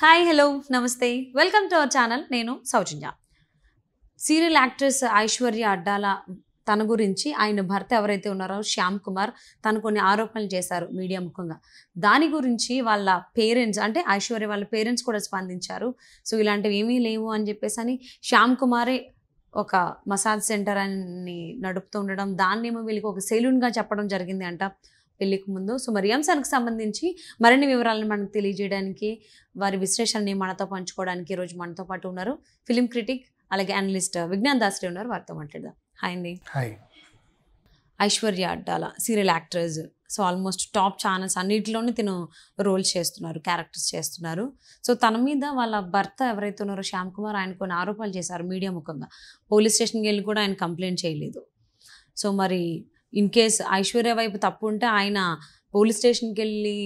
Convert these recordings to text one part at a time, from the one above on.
Hi hello నమస్తే welcome to our channel నేను Soujanya serial actress Aishwarya Addala తన గురించి ఆయన భర్త ఎవరైతే ఉన్నారో శ్యామ్ కుమార్ తను కొన్ని ఆరోపణలు చేశారు మీడియా ముఖంగా దాని గురించి వాళ్ళ పేరెంట్స్ అంటే ఐశ్వర్య వాళ్ళ పేరెంట్స్ కూడా స్పందించారు సో ఇలాంటివి ఏమీ లేవు అని చెప్పేసి అని శ్యామ్ కుమారే ఒక మసాజ్ సెంటర్ అని నడుపుతూ ఉండడం దాన్నేమో వీళ్ళకి ఒక సెలూన్గా చెప్పడం జరిగింది అంట పెళ్లికి ముందు సో మరి అంశానికి సంబంధించి మరిన్ని వివరాలను మనకు తెలియజేయడానికి వారి విశ్లేషణని మనతో పంచుకోవడానికి ఈరోజు మనతో పాటు ఉన్నారు ఫిలిం క్రిటిక్ అలాగే అనలిస్ట్ విజ్ఞాన్ దాస్రీ ఉన్నారు వారితో మాట్లాడదాం హాయ్ అండి hi Aishwarya Addala serial actors so almost top channels అన్నిటిలోనే తిను రోల్స్ చేస్తున్నారు క్యారెక్టర్స్ చేస్తున్నారు సో తన మీద వాళ్ళ భర్త ఎవరైతే ఉన్నారో శ్యామ్ కుమార్ ఆయన కొన్ని ఆరోపణలు చేశారు మీడియా ముఖంగా పోలీస్ స్టేషన్కి వెళ్ళి కూడా ఆయన కంప్లైంట్ చేయలేదు సో మరి ఇన్ కేస్ ఐశ్వర్య వైపు తప్పు ఉంటే ఆయన పోలీస్ స్టేషన్కి వెళ్ళి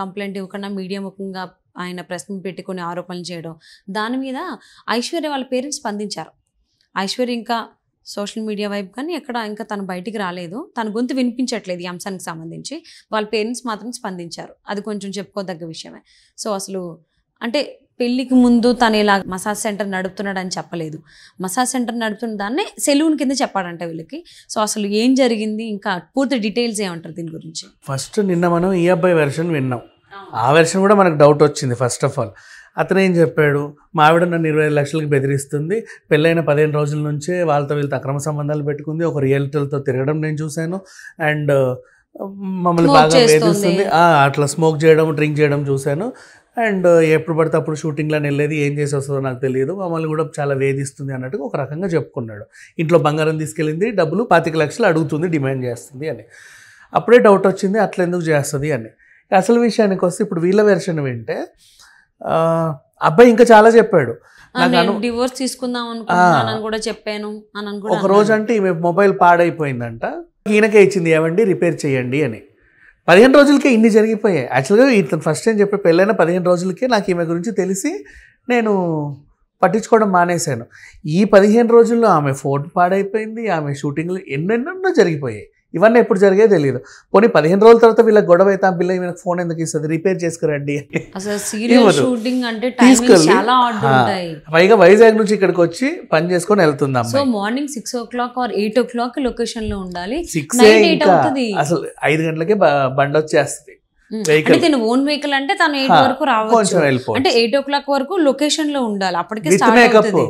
కంప్లైంట్ ఇవ్వకుండా మీడియా ముఖంగా ఆయన ప్రశ్న పెట్టుకుని ఆరోపణలు చేయడం దాని మీద ఐశ్వర్య వాళ్ళ పేరెంట్స్ స్పందించారు ఐశ్వర్య ఇంకా సోషల్ మీడియా వైపు కానీ ఎక్కడ ఇంకా తను బయటికి రాలేదు తన గొంతు వినిపించట్లేదు ఈ అంశానికి సంబంధించి వాళ్ళ పేరెంట్స్ మాత్రం స్పందించారు అది కొంచెం చెప్పుకోదగ్గ విషయమే సో అసలు అంటే పెళ్ళికి ముందు తను ఇలా మసాజ్ సెంటర్ నడుపుతున్నాడని చెప్పలేదు మసాజ్ సెంటర్ నడుపుతున్న దాన్నే సెలూన్ కింద చెప్పాడంట వీళ్ళకి సో అసలు ఏం జరిగింది ఇంకా పూర్తి డీటెయిల్స్ ఏమంటారు దీని గురించి ఫస్ట్ నిన్న మనం ఈ అబ్బాయి వెర్షన్ విన్నాం ఆ వెర్షన్ కూడా మనకు డౌట్ వచ్చింది ఫస్ట్ ఆఫ్ ఆల్ అతను ఏం చెప్పాడు మా ఆవిడ నన్ను ఇరవై ఐదు లక్షలకు బెదిరిస్తుంది పెళ్ళైన పదిహేను రోజుల నుంచే వాళ్ళతో వీళ్ళతో అక్రమ సంబంధాలు పెట్టుకుంది ఒక రియల్టీలతో తిరగడం నేను చూశాను అండ్ మమ్మల్ని బాగా వేధిస్తుంది అట్లా స్మోక్ చేయడం డ్రింక్ చేయడం చూశాను అండ్ ఎప్పుడు పడితే అప్పుడు అని వెళ్ళేది ఏం చేసి వస్తుందో నాకు తెలియదు మమ్మల్ని కూడా చాలా వేధిస్తుంది అన్నట్టుగా ఒక రకంగా చెప్పుకున్నాడు ఇంట్లో బంగారం తీసుకెళ్ళింది డబ్బులు పాతిక లక్షలు అడుగుతుంది డిమాండ్ చేస్తుంది అని అప్పుడే డౌట్ వచ్చింది అట్లా ఎందుకు చేస్తుంది అని అసలు విషయానికి వస్తే ఇప్పుడు వీళ్ళ వెర్షన్ వింటే అబ్బాయి ఇంకా చాలా చెప్పాడు డివోర్స్ తీసుకుందాం కూడా చెప్పాను ఒక రోజు అంటే ఈమె మొబైల్ పాడైపోయిందంట ఈయనకే ఇచ్చింది ఏమండి రిపేర్ చేయండి అని పదిహేను రోజులకే ఇన్ని జరిగిపోయాయి యాక్చువల్గా ఇతను ఫస్ట్ టైం చెప్పి పెళ్ళైన పదిహేను రోజులకే నాకు ఈమె గురించి తెలిసి నేను పట్టించుకోవడం మానేశాను ఈ పదిహేను రోజుల్లో ఆమె ఫోన్ పాడైపోయింది ఆమె షూటింగ్లు ఎన్నెన్నెన్నో జరిగిపోయాయి ఇవన్నీ ఎప్పుడు జరిగే తెలియదు పోనీ పదిహేను రోజుల తర్వాత వీళ్ళకి గొడవ అయితే పిల్ల ఫోన్ ఎందుకు ఇస్తుంది రిపేర్ చేసుకురండి పైగా వైజాగ్ నుంచి ఇక్కడికి వచ్చి పని చేసుకొని వెళ్తుందా so morning six o'clock or eight o'clock location లో ఉండాలి సిక్స్ అసలు ఐదు గంటలకే బండి వచ్చేస్తుంది ఓన్ వెహికల్ అంటే తను ఎయిట్ వరకు రావచ్చు అంటే ఎయిట్ ఓ క్లాక్ వరకు లొకేషన్ లో ఉండాలి అప్పటికే స్టార్ట్ అవుతుంది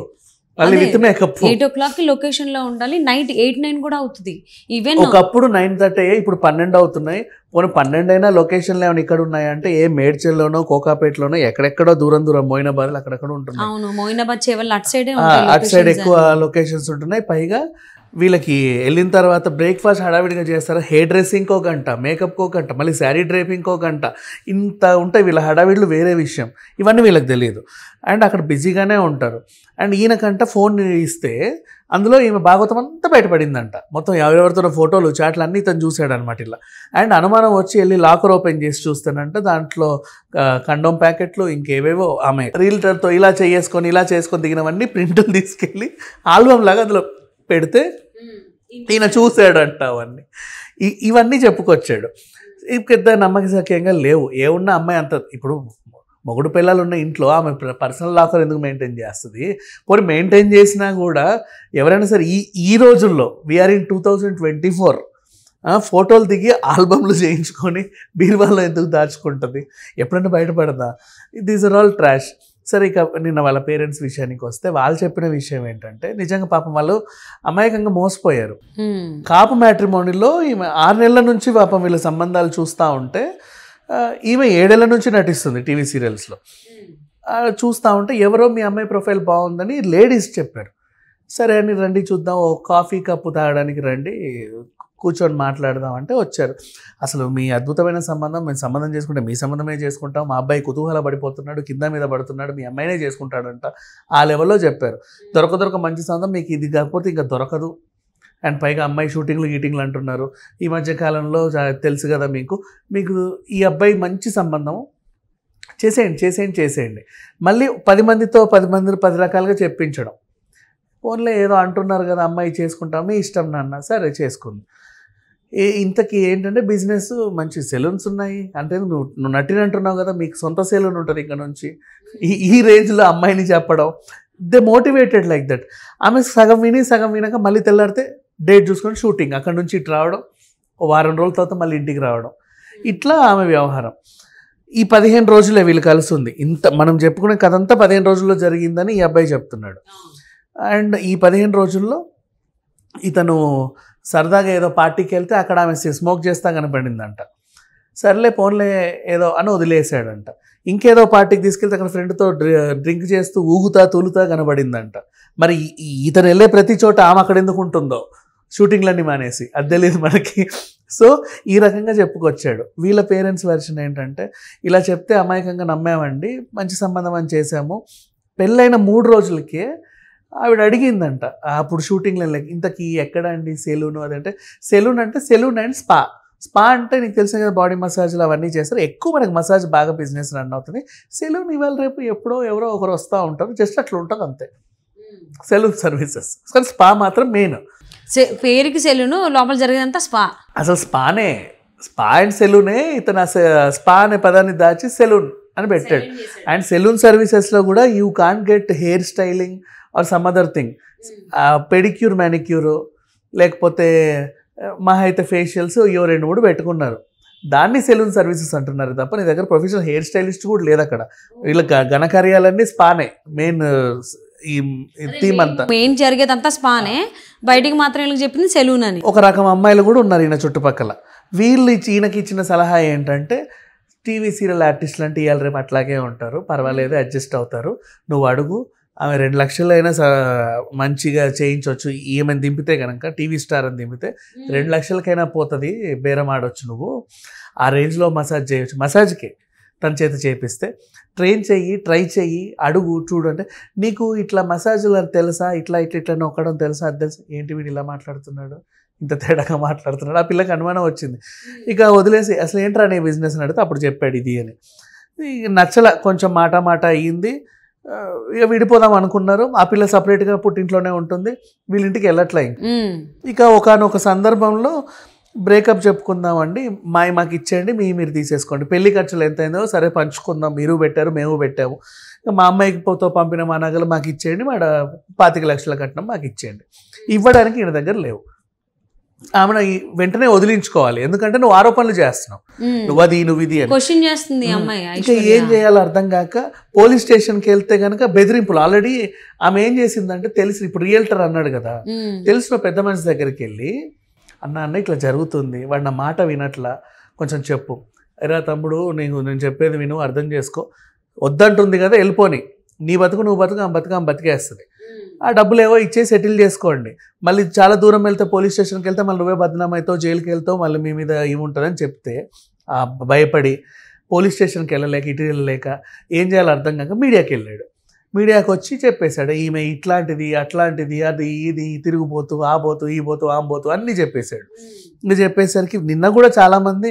ఎయిట్ ఓ క్లాక్ లొకేషన్ లో ఉండాలి నైట్ ఎయిట్ నైన్ కూడా అవుతుంది ఈవెన్ ఒకప్పుడు నైన్ థర్టీ ఇప్పుడు పన్నెండు అవుతున్నాయి పోనీ పన్నెండు అయినా లొకేషన్లు ఏమైనా ఇక్కడ ఉన్నాయంటే ఏ మేడ్చల్లోనో కోకాపేటలోనో ఎక్కడెక్కడో దూరం దూరం మోయినాబాద్ అక్కడక్కడ ఉంటున్నాయి అవును మోయినాబాద్ చేవల్ అటు సైడ్ అట్ సైడ్ ఎక్కువ లొకేషన్స్ ఉంటున్నాయి పైగా వీళ్ళకి వెళ్ళిన తర్వాత బ్రేక్ఫాస్ట్ హడావిడిగా చేస్తారు హెయిర్ డ్రెస్సింగ్కో గంట మేకప్కో గంట మళ్ళీ శారీ డ్రేపింగ్కో గంట ఇంత ఉంటాయి వీళ్ళ హడావిడులు వేరే విషయం ఇవన్నీ వీళ్ళకి తెలియదు అండ్ అక్కడ బిజీగానే ఉంటారు అండ్ ఈయనకంట ఫోన్ ఇస్తే అందులో ఈమె భాగవతం అంతా బయటపడిందంట మొత్తం ఎవరెవరితో ఫోటోలు చాట్లు అన్నీ తను చూశాడనమాట ఇలా అండ్ అనుమానం వచ్చి వెళ్ళి లాకర్ ఓపెన్ చేసి చూస్తానంట దాంట్లో కండోమ్ ప్యాకెట్లు ఇంకేవేవో ఆమె రీల్టర్తో ఇలా చేసుకొని ఇలా చేసుకొని దిగినవన్నీ ప్రింట్లు తీసుకెళ్ళి ఆల్బమ్ లాగా అందులో పెడితే ఈయన చూశాడంట అవన్నీ ఇవన్నీ చెప్పుకొచ్చాడు పెద్ద సఖ్యంగా లేవు ఏ ఉన్న అమ్మాయి అంత ఇప్పుడు మొగుడు పిల్లలు ఉన్న ఇంట్లో ఆమె పర్సనల్ లాకర్ ఎందుకు మెయింటైన్ చేస్తుంది పోనీ మెయింటైన్ చేసినా కూడా ఎవరైనా సరే ఈ ఈ రోజుల్లో we're in two thousand twenty four ఫోటోలు దిగి ఆల్బమ్లు చేయించుకొని బీర్వాల్లో ఎందుకు దాచుకుంటుంది ఎప్పుడైనా బయటపడదా దీస్ ఆర్ ఆల్ ట్రాష్ సరే ఇక నిన్న వాళ్ళ పేరెంట్స్ విషయానికి వస్తే వాళ్ళు చెప్పిన విషయం ఏంటంటే నిజంగా పాపం వాళ్ళు అమాయకంగా మోసపోయారు కాపు మ్యాట్రిమోనీలో ఈమె ఆరు నెలల నుంచి పాపం వీళ్ళ సంబంధాలు చూస్తూ ఉంటే ఈమె ఏడేళ్ల నుంచి నటిస్తుంది టీవీ సీరియల్స్లో చూస్తూ ఉంటే ఎవరో మీ అమ్మాయి ప్రొఫైల్ బాగుందని లేడీస్ చెప్పారు సరే అని రండి చూద్దాం ఓ కాఫీ కప్పు తాగడానికి రండి కూర్చొని మాట్లాడదాం అంటే వచ్చారు అసలు మీ అద్భుతమైన సంబంధం మేము సంబంధం చేసుకుంటే మీ సంబంధమే చేసుకుంటాం మా అబ్బాయి కుతూహల పడిపోతున్నాడు కింద మీద పడుతున్నాడు మీ అమ్మాయినే చేసుకుంటాడంట ఆ లెవెల్లో చెప్పారు దొరక దొరక మంచి సంబంధం మీకు ఇది కాకపోతే ఇంకా దొరకదు అండ్ పైగా అమ్మాయి షూటింగ్లు గీటింగ్లు అంటున్నారు ఈ మధ్య కాలంలో తెలుసు కదా మీకు మీకు ఈ అబ్బాయి మంచి సంబంధం చేసేయండి చేసేయండి చేసేయండి మళ్ళీ పది మందితో పది మందిని పది రకాలుగా చెప్పించడం ఓన్లీ ఏదో అంటున్నారు కదా అమ్మాయి చేసుకుంటామే ఇష్టం నాన్న సరే చేసుకుంది ఇంతకి ఏంటంటే బిజినెస్ మంచి సెలూన్స్ ఉన్నాయి అంటే నువ్వు నువ్వు నటినంటున్నావు కదా మీకు సొంత సెలూన్ ఉంటుంది ఇక్కడ నుంచి ఈ ఈ రేంజ్లో అమ్మాయిని చెప్పడం దే మోటివేటెడ్ లైక్ దట్ ఆమె సగం విని సగం వినాక మళ్ళీ తెల్లారితే డేట్ చూసుకొని షూటింగ్ అక్కడ నుంచి ఇటు రావడం వారం రోజుల తర్వాత మళ్ళీ ఇంటికి రావడం ఇట్లా ఆమె వ్యవహారం ఈ పదిహేను రోజులే వీళ్ళు కలుస్తుంది ఇంత మనం చెప్పుకునే కథ అంతా పదిహేను రోజుల్లో జరిగిందని ఈ అబ్బాయి చెప్తున్నాడు అండ్ ఈ పదిహేను రోజుల్లో ఇతను సరదాగా ఏదో పార్టీకి వెళ్తే అక్కడ ఆమె స్మోక్ చేస్తా కనపడిందంట సర్లే ఫోన్లే ఏదో అని వదిలేసాడంట ఇంకేదో పార్టీకి తీసుకెళ్తే అక్కడ ఫ్రెండ్తో డ్రింక్ చేస్తూ ఊగుతా తూలుతా కనబడిందంట మరి ఇతను వెళ్ళే ప్రతి చోట ఆమె అక్కడ ఎందుకు ఉంటుందో షూటింగ్లన్నీ మానేసి అది తెలియదు మనకి సో ఈ రకంగా చెప్పుకొచ్చాడు వీళ్ళ పేరెంట్స్ వెర్షన్ ఏంటంటే ఇలా చెప్తే అమాయకంగా నమ్మామండి మంచి సంబంధం అని చేశాము పెళ్ళైన మూడు రోజులకే ఆవిడ అడిగిందంట అప్పుడు షూటింగ్లో లైక్ ఇంతకీ ఎక్కడ అండి సెలూన్ అది అంటే సెలూన్ అంటే సెలూన్ అండ్ స్పా స్పా అంటే నీకు తెలిసిన కదా బాడీ మసాజ్లు అవన్నీ చేస్తారు ఎక్కువ మనకి మసాజ్ బాగా బిజినెస్ రన్ అవుతుంది సెలూన్ ఇవాళ రేపు ఎప్పుడో ఎవరో ఒకరు వస్తూ ఉంటారు జస్ట్ అట్లా ఉంటుంది అంతే hmm. సెలూన్ సర్వీసెస్ కానీ స్పా మాత్రం మెయిన్ పేరుకి సెలూన్ లోపల జరిగినంత స్పా అసలు స్పానే స్పా అండ్ సెలూనే ఇతను స్పా అనే పదాన్ని దాచి సెలూన్ అని పెట్టాడు అండ్ సెలూన్ సర్వీసెస్లో కూడా you can get hair styling or some other thing pedicure manicure లేకపోతే మా అయితే ఫేషియల్స్ ఇవో రెండు మూడు పెట్టుకున్నారు దాన్ని సెలూన్ సర్వీసెస్ అంటున్నారు తప్ప నీ దగ్గర ప్రొఫెషనల్ హెయిర్ స్టైలిస్ట్ కూడా లేదు అక్కడ వీళ్ళ ఘనకార్యాలన్నీ స్పానే మెయిన్ uh, ఈ థీమ్ అంతా మెయిన్ జరిగేదంతా స్పానే బయటికి మాత్రం వీళ్ళకి చెప్పింది సెలూన్ అని ఒక రకం అమ్మాయిలు కూడా ఉన్నారు ఈయన చుట్టుపక్కల వీళ్ళు ఈయనకి ఇచ్చిన సలహా ఏంటంటే టీవీ సీరియల్ ఆర్టిస్ట్లు అంటే ఇవాళ రేపు అట్లాగే ఉంటారు పర్వాలేదు అడ్జస్ట్ అవుతారు నువ్వు అడుగు ఆమె రెండు లక్షలైనా మంచిగా చేయించవచ్చు ఈమెను దింపితే కనుక టీవీ స్టార్ అని దింపితే రెండు లక్షలకైనా పోతుంది బేరం ఆడొచ్చు నువ్వు ఆ రేంజ్లో మసాజ్ చేయవచ్చు మసాజ్కే తన చేత చేపిస్తే ట్రైన్ చెయ్యి ట్రై చెయ్యి అడుగు చూడు అంటే నీకు ఇట్లా మసాజ్లు అని తెలుసా ఇట్లా ఇట్లా ఇట్లా నొక్కడం తెలుసా అది తెలుసా ఏంటి వీడు ఇలా మాట్లాడుతున్నాడు ఇంత తేడాగా మాట్లాడుతున్నాడు ఆ పిల్లకి అనుమానం వచ్చింది ఇక వదిలేసి అసలు ఏంట్రా నీ బిజినెస్ అని అడిగితే అప్పుడు చెప్పాడు ఇది అని నచ్చల కొంచెం మాట మాట అయ్యింది ఇక విడిపోదాం అనుకున్నారు ఆ పిల్ల సపరేట్గా పుట్టింట్లోనే ఉంటుంది వీళ్ళింటికి వెళ్ళట్లే ఇక ఒకనొక సందర్భంలో బ్రేకప్ అండి మా మాకు ఇచ్చేయండి మీ మీరు తీసేసుకోండి పెళ్లి ఖర్చులు ఎంత అయిందో సరే పంచుకుందాం మీరు పెట్టారు మేము పెట్టాము మా అమ్మాయికితో పంపిన మా నగలు మాకు ఇచ్చేయండి మా పాతిక లక్షల కట్నం మాకు ఇచ్చేయండి ఇవ్వడానికి ఈయన దగ్గర లేవు ఆమెను వెంటనే వదిలించుకోవాలి ఎందుకంటే నువ్వు ఆరోపణలు చేస్తున్నావు నువ్వు అది నువ్వు ఇది క్వశ్చన్ చేస్తుంది ఇంకా ఏం చేయాలో అర్థం కాక పోలీస్ స్టేషన్కి వెళ్తే గనక బెదిరింపులు ఆల్రెడీ ఆమె ఏం చేసిందంటే తెలిసి ఇప్పుడు రియల్టర్ అన్నాడు కదా తెలిసిన పెద్ద మనిషి దగ్గరికి వెళ్ళి అన్న అన్న ఇట్లా జరుగుతుంది వాడిన మాట వినట్లా కొంచెం చెప్పు అరే తమ్ముడు నేను నేను చెప్పేది విను అర్థం చేసుకో వద్దంటుంది కదా వెళ్ళిపోని నీ బతుకు నువ్వు బతుకు ఆమె బతుకు ఆమె బతికేస్తుంది ఆ డబ్బులు ఏవో ఇచ్చే సెటిల్ చేసుకోండి మళ్ళీ చాలా దూరం వెళ్తే పోలీస్ స్టేషన్కి వెళ్తే మళ్ళీ నువ్వే బదనాం అవుతావు జైలుకి వెళ్తావు మళ్ళీ మీ మీద ఏముంటుందని చెప్తే భయపడి పోలీస్ స్టేషన్కి వెళ్ళలేక ఇటు వెళ్ళలేక ఏం చేయాలో అర్థం కాక మీడియాకి వెళ్ళాడు మీడియాకి వచ్చి చెప్పేశాడు ఈమె ఇట్లాంటిది అట్లాంటిది అది ఇది తిరిగిపోతూ ఆ పోతూ ఈ పోతూ ఆ పోతూ అన్నీ చెప్పేశాడు ఇది చెప్పేసరికి నిన్న కూడా చాలామంది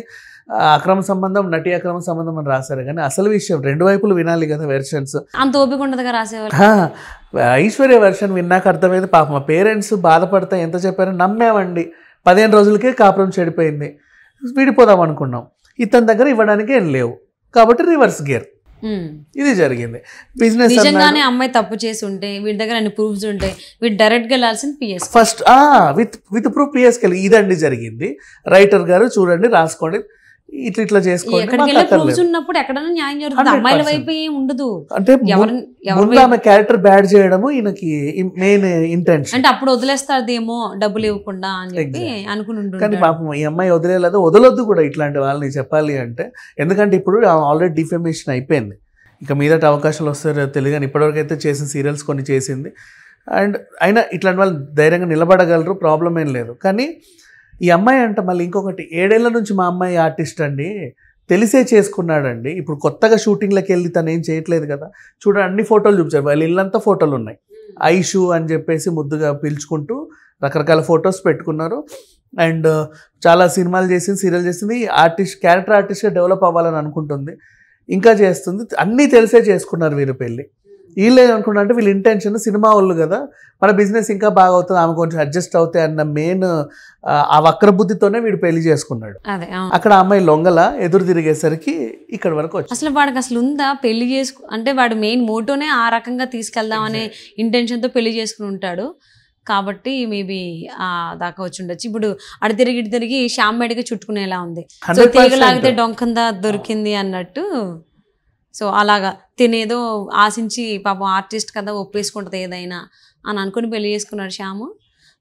అక్రమ సంబంధం నటి అక్రమ సంబంధం అని రాశారు కానీ అసలు విషయం రెండు వైపులు వినాలి కదా వెర్షన్స్ అంత ఓపిక ఉండదుగా ఐశ్వర్య వర్షన్ విన్నాక అర్థమైంది పాప మా పేరెంట్స్ బాధపడతా ఎంత చెప్పారో నమ్మామండి పదిహేను రోజులకే కాపురం చెడిపోయింది విడిపోదాం అనుకున్నాం ఇతని దగ్గర ఇవ్వడానికి ఏం లేవు కాబట్టి రివర్స్ గేర్ ఇది జరిగింది బిజినెస్ నిజంగానే అమ్మాయి తప్పు చేసి ఉంటే వీటి దగ్గర అన్ని ప్రూఫ్స్ ఉంటాయి వీటి డైరెక్ట్ గా వెళ్ళాల్సింది PS first with with proof పిఎస్కి ఇదండి జరిగింది రైటర్ గారు చూడండి రాసుకోండి ఇట్లా ఇట్లా చేసుకోవడం ఉండదు అంటే ఆమె క్యారెక్టర్ బ్యాడ్ చేయడము ఈయనకి మెయిన్ ఇంటెన్షన్ అంటే అప్పుడు ఏమో డబ్బులు ఇవ్వకుండా అని చెప్పి అనుకుని కానీ పాపం ఈ అమ్మాయి వదిలేదు వదలొద్దు కూడా ఇట్లాంటి వాళ్ళని చెప్పాలి అంటే ఎందుకంటే ఇప్పుడు ఆల్రెడీ డిఫెమేషన్ అయిపోయింది ఇక మీదట అవకాశాలు వస్తారో తెలియదు కానీ ఇప్పటివరకు అయితే చేసిన సీరియల్స్ కొన్ని చేసింది అండ్ అయినా ఇట్లాంటి వాళ్ళు ధైర్యంగా నిలబడగలరు ప్రాబ్లం ఏం లేదు కానీ ఈ అమ్మాయి అంట మళ్ళీ ఇంకొకటి ఏడేళ్ల నుంచి మా అమ్మాయి ఆర్టిస్ట్ అండి తెలిసే చేసుకున్నాడండి ఇప్పుడు కొత్తగా షూటింగ్లకు వెళ్ళి తను ఏం చేయట్లేదు కదా చూడండి అన్ని ఫోటోలు చూపించారు వాళ్ళు ఇల్లంతా ఫోటోలు ఉన్నాయి ఐషు అని చెప్పేసి ముద్దుగా పిలుచుకుంటూ రకరకాల ఫొటోస్ పెట్టుకున్నారు అండ్ చాలా సినిమాలు చేసింది సీరియల్ చేసింది ఆర్టిస్ట్ క్యారెక్టర్ ఆర్టిస్ట్గా డెవలప్ అవ్వాలని అనుకుంటుంది ఇంకా చేస్తుంది అన్నీ తెలిసే చేసుకున్నారు వీరు పెళ్ళి వీళ్ళు అనుకుంటా అంటే వీళ్ళ ఇంటెన్షన్ సినిమా వాళ్ళు కదా మన బిజినెస్ ఇంకా బాగా అవుతుంది ఆమె కొంచెం అడ్జస్ట్ అవుతాయి అన్న మెయిన్ ఆ వక్రబుద్ధితోనే వీడు పెళ్లి చేసుకున్నాడు అక్కడ అమ్మాయి లొంగల ఎదురు తిరిగేసరికి ఇక్కడ వరకు వచ్చి అసలు వాడికి అసలు ఉందా పెళ్లి చేసుకు అంటే వాడు మెయిన్ మోటోనే ఆ రకంగా తీసుకెళ్దాం అనే ఇంటెన్షన్తో పెళ్లి చేసుకుని ఉంటాడు కాబట్టి మేబీ దాకా వచ్చి ఉండొచ్చు ఇప్పుడు అడి తిరిగి ఇటు తిరిగి శ్యామ్ చుట్టుకునేలా ఉంది తీగలాగితే డొంకందా దొరికింది అన్నట్టు సో అలాగా తినేదో ఆశించి పాపం ఆర్టిస్ట్ కదా ఒప్పేసుకుంటుంది ఏదైనా అని అనుకుని పెళ్లి చేసుకున్నాడు శ్యాము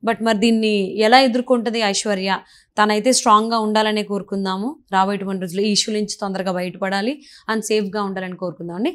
బట్ మరి దీన్ని ఎలా ఎదుర్కొంటుంది ఐశ్వర్య తనైతే స్ట్రాంగ్గా ఉండాలనే కోరుకుందాము రాబోయేటువంటి రోజులు ఈ ఇష్యూ నుంచి తొందరగా బయటపడాలి అండ్ సేఫ్గా ఉండాలని కోరుకుందాం అండి